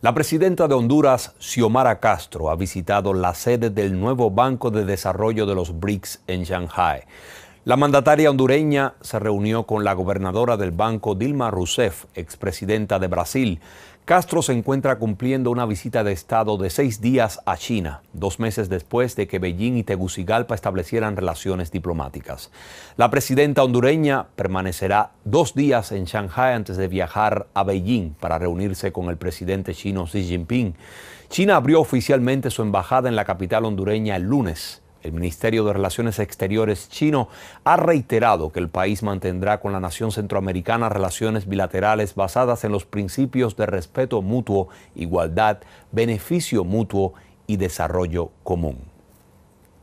La presidenta de Honduras, Xiomara Castro, ha visitado la sede del nuevo Banco de Desarrollo de los BRICS en Shanghai. La mandataria hondureña se reunió con la gobernadora del banco Dilma Rousseff, expresidenta de Brasil. Castro se encuentra cumpliendo una visita de Estado de seis días a China, dos meses después de que Beijing y Tegucigalpa establecieran relaciones diplomáticas. La presidenta hondureña permanecerá dos días en Shanghai antes de viajar a Beijing para reunirse con el presidente chino Xi Jinping. China abrió oficialmente su embajada en la capital hondureña el lunes. El Ministerio de Relaciones Exteriores chino ha reiterado que el país mantendrá con la nación centroamericana relaciones bilaterales basadas en los principios de respeto mutuo, igualdad, beneficio mutuo y desarrollo común.